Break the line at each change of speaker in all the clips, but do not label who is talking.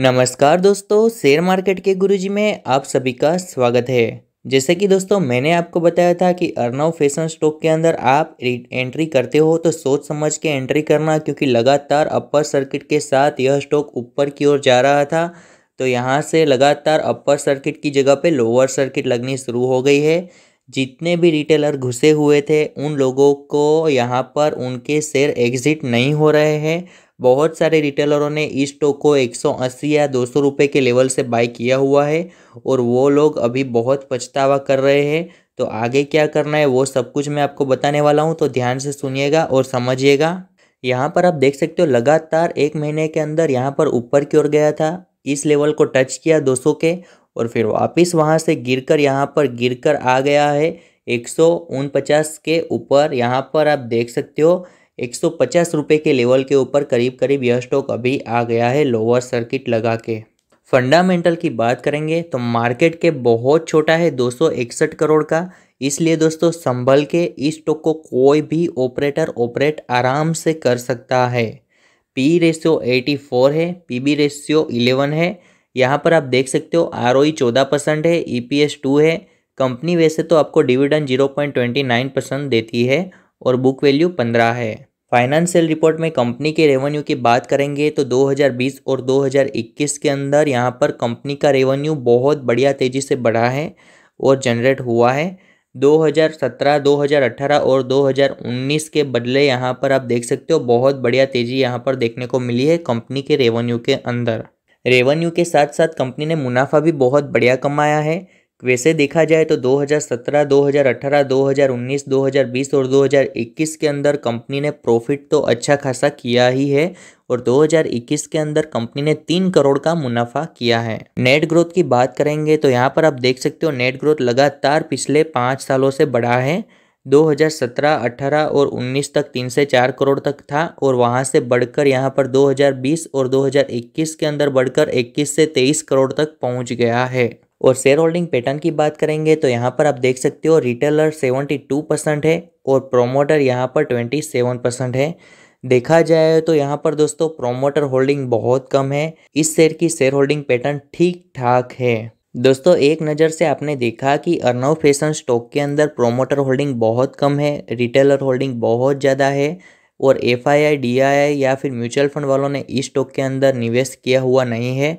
नमस्कार दोस्तों share market के गुरुजी में आप सभी का स्वागत है जैसे कि दोस्तों मैंने आपको बताया था कि अर्नव फैशन स्टॉक के अंदर आप एंट्री करते हो तो सोच समझ के एंट्री करना क्योंकि लगातार अपर सर्किट के साथ यह स्टॉक ऊपर की ओर जा रहा था तो यहाँ से लगातार अपर सर्किट की जगह पे लोअर सर्किट लगनी शुरू हो गई है जितने भी रिटेलर घुसे हुए थे उन लोगों को यहाँ पर उनके शेयर एग्जिट नहीं हो रहे हैं बहुत सारे रिटेलरों ने इस स्टॉक को 180 या 200 रुपए के लेवल से बाय किया हुआ है और वो लोग अभी बहुत पछतावा कर रहे हैं तो आगे क्या करना है वो सब कुछ मैं आपको बताने वाला हूँ तो ध्यान से सुनिएगा और समझिएगा यहाँ पर आप देख सकते हो लगातार एक महीने के अंदर यहाँ पर ऊपर की ओर गया था इस लेवल को टच किया 200 के और फिर वापस वहाँ से गिरकर यहाँ पर गिरकर आ गया है एक के ऊपर यहाँ पर आप देख सकते हो एक सौ के लेवल के ऊपर करीब करीब यह स्टॉक अभी आ गया है लोअर सर्किट लगा के फंडामेंटल की बात करेंगे तो मार्केट के बहुत छोटा है दो करोड़ का इसलिए दोस्तों संभल के इस स्टॉक को कोई भी ऑपरेटर ऑपरेट आराम से कर सकता है पी रेशियो 84 है पीबी रेशियो 11 है यहाँ पर आप देख सकते हो आर ओ चौदह परसेंट है ई पी एस टू है कंपनी वैसे तो आपको dividend zero point twenty nine percent देती है और बुक वैल्यू पंद्रह है फाइनेंशियल रिपोर्ट में कंपनी के रेवेन्यू की बात करेंगे तो 2020 और 2021 के अंदर यहाँ पर कंपनी का रेवेन्यू बहुत बढ़िया तेज़ी से बढ़ा है और जनरेट हुआ है 2017, 2018 और 2019 के बदले यहाँ पर आप देख सकते हो बहुत बढ़िया तेज़ी यहाँ पर देखने को मिली है कंपनी के रेवेन्यू के अंदर रेवेन्यू के साथ साथ कंपनी ने मुनाफा भी बहुत बढ़िया कमाया है वैसे देखा जाए तो 2017, 2018, 2019, 2020 और 2021 के अंदर कंपनी ने प्रॉफिट तो अच्छा खासा किया ही है और 2021 के अंदर कंपनी ने तीन करोड़ का मुनाफा किया है नेट ग्रोथ की बात करेंगे तो यहाँ पर आप देख सकते हो नेट ग्रोथ लगातार पिछले पाँच सालों से बढ़ा है 2017, 18 और 19 तक तीन से चार करोड़ तक था और वहाँ से बढ़कर यहाँ पर 2020 और 2021 के अंदर बढ़कर 21 से 23 करोड़ तक पहुँच गया है और शेयर होल्डिंग पैटर्न की बात करेंगे तो यहाँ पर आप देख सकते हो रिटेलर 72 परसेंट है और प्रोमोटर यहाँ पर 27 परसेंट है देखा जाए तो यहाँ पर दोस्तों प्रोमोटर होल्डिंग बहुत कम है इस शेयर की शेयर होल्डिंग पैटर्न ठीक ठाक है दोस्तों एक नज़र से आपने देखा कि अर्नव फैशन स्टॉक के अंदर प्रोमोटर होल्डिंग बहुत कम है रिटेलर होल्डिंग बहुत ज़्यादा है और एफ आई या फिर म्यूचुअल फंड वालों ने इस स्टॉक के अंदर निवेश किया हुआ नहीं है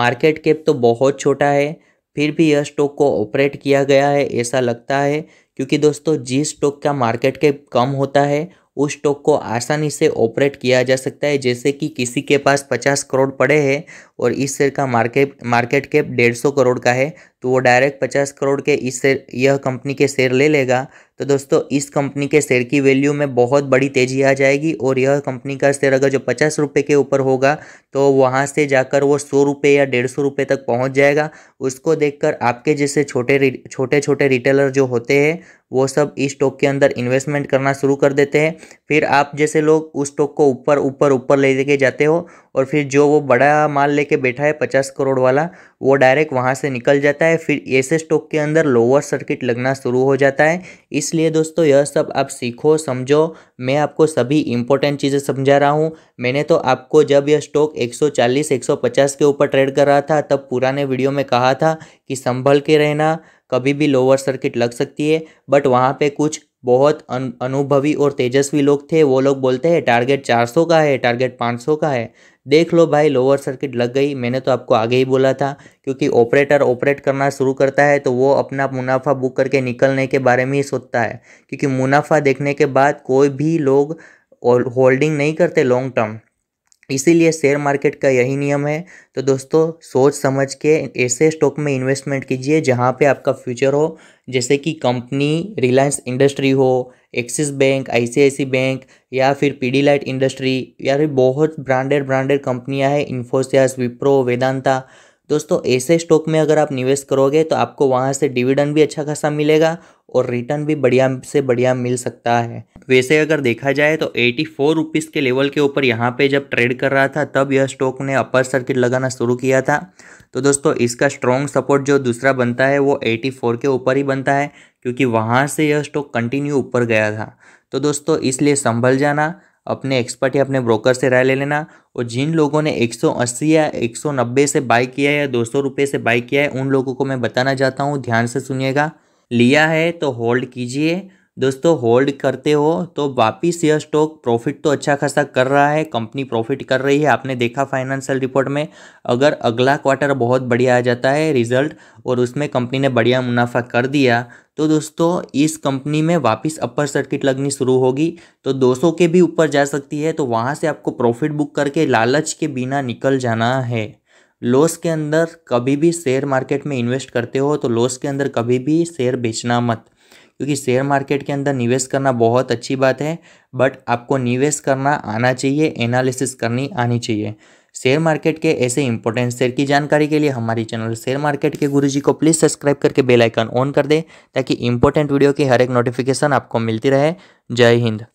मार्केट कैप तो बहुत छोटा है फिर भी यह स्टॉक को ऑपरेट किया गया है ऐसा लगता है क्योंकि दोस्तों जिस स्टॉक का मार्केट कैप कम होता है उस स्टॉक को आसानी से ऑपरेट किया जा सकता है जैसे कि किसी के पास पचास करोड़ पड़े हैं और इस शेयर का मार्केट मार्केट कैप डेढ़ सौ करोड़ का है तो वो डायरेक्ट पचास करोड़ के इस शेयर यह कंपनी के शेयर ले लेगा तो दोस्तों इस कंपनी के शेयर की वैल्यू में बहुत बड़ी तेज़ी आ जाएगी और यह कंपनी का शेयर अगर जो पचास रुपये के ऊपर होगा तो वहाँ से जाकर वो सौ रुपये या डेढ़ सौ रुपये तक पहुँच जाएगा उसको देखकर आपके जैसे छोटे छोटे छोटे रिटेलर जो होते हैं वो सब इस स्टॉक के अंदर इन्वेस्टमेंट करना शुरू कर देते हैं फिर आप जैसे लोग उस स्टॉक को ऊपर ऊपर ऊपर ले लेके जाते हो और फिर जो वो बड़ा माल लेके बैठा है पचास करोड़ वाला वो डायरेक्ट वहाँ से निकल जाता है है फिर ऐसे स्टॉक के अंदर लोअर सर्किट लगना शुरू हो जाता है इसलिए दोस्तों यह सब आप सीखो समझो मैं आपको सभी इंपॉर्टेंट चीज़ें समझा रहा हूँ मैंने तो आपको जब यह स्टॉक 140 150 के ऊपर ट्रेड कर रहा था तब पुराने वीडियो में कहा था कि संभल के रहना कभी भी लोअर सर्किट लग सकती है बट वहाँ पे कुछ बहुत अन, अनुभवी और तेजस्वी लोग थे वो लोग बोलते हैं टारगेट 400 का है टारगेट 500 का है देख लो भाई लोअर सर्किट लग गई मैंने तो आपको आगे ही बोला था क्योंकि ऑपरेटर ऑपरेट करना शुरू करता है तो वो अपना मुनाफा बुक करके निकलने के बारे में ही सोचता है क्योंकि मुनाफा देखने के बाद कोई भी लोग होल्डिंग नहीं करते लॉन्ग टर्म इसीलिए शेयर मार्केट का यही नियम है तो दोस्तों सोच समझ के ऐसे स्टॉक में इन्वेस्टमेंट कीजिए जहाँ पे आपका फ्यूचर हो जैसे कि कंपनी रिलायंस इंडस्ट्री हो एक्सिस बैंक आईसीआईसी बैंक या फिर पीडी लाइट इंडस्ट्री या फिर बहुत ब्रांडेड ब्रांडेड कंपनियाँ हैं इन्फोसिस विप्रो वेदांता दोस्तों ऐसे स्टॉक में अगर आप निवेश करोगे तो आपको वहाँ से डिविडेंड भी अच्छा खासा मिलेगा और रिटर्न भी बढ़िया से बढ़िया मिल सकता है वैसे अगर देखा जाए तो एटी फोर रुपीज़ के लेवल के ऊपर यहाँ पे जब ट्रेड कर रहा था तब यह स्टॉक ने अपर सर्किट लगाना शुरू किया था तो दोस्तों इसका स्ट्रॉन्ग सपोर्ट जो दूसरा बनता है वो एटी फोर के ऊपर ही बनता है क्योंकि वहाँ से यह स्टॉक कंटिन्यू ऊपर गया था तो दोस्तों इसलिए संभल जाना अपने एक्सपर्ट या अपने ब्रोकर से राय ले लेना और जिन लोगों ने 180 या 190 से बाई किया है या दो सौ से बाई किया है उन लोगों को मैं बताना चाहता हूँ ध्यान से सुनिएगा लिया है तो होल्ड कीजिए दोस्तों होल्ड करते हो तो वापिस यह स्टॉक प्रॉफिट तो अच्छा खासा कर रहा है कंपनी प्रॉफिट कर रही है आपने देखा फाइनेंशियल रिपोर्ट में अगर अगला क्वार्टर बहुत बढ़िया आ जाता है रिजल्ट और उसमें कंपनी ने बढ़िया मुनाफा कर दिया तो दोस्तों इस कंपनी में वापस अपर सर्किट लगनी शुरू होगी तो 200 के भी ऊपर जा सकती है तो वहाँ से आपको प्रॉफिट बुक करके लालच के बिना निकल जाना है लॉस के अंदर कभी भी शेयर मार्केट में इन्वेस्ट करते हो तो लॉस के अंदर कभी भी शेयर बेचना मत क्योंकि शेयर मार्केट के अंदर निवेश करना बहुत अच्छी बात है बट आपको निवेश करना आना चाहिए एनालिसिस करनी आनी चाहिए शेयर मार्केट के ऐसे इंपॉर्टेंट शेयर की जानकारी के लिए हमारी चैनल शेयर मार्केट के गुरुजी को प्लीज़ सब्सक्राइब करके बेल आइकन ऑन कर दें ताकि इंपॉर्टेंट वीडियो की हर एक नोटिफिकेशन आपको मिलती रहे जय हिंद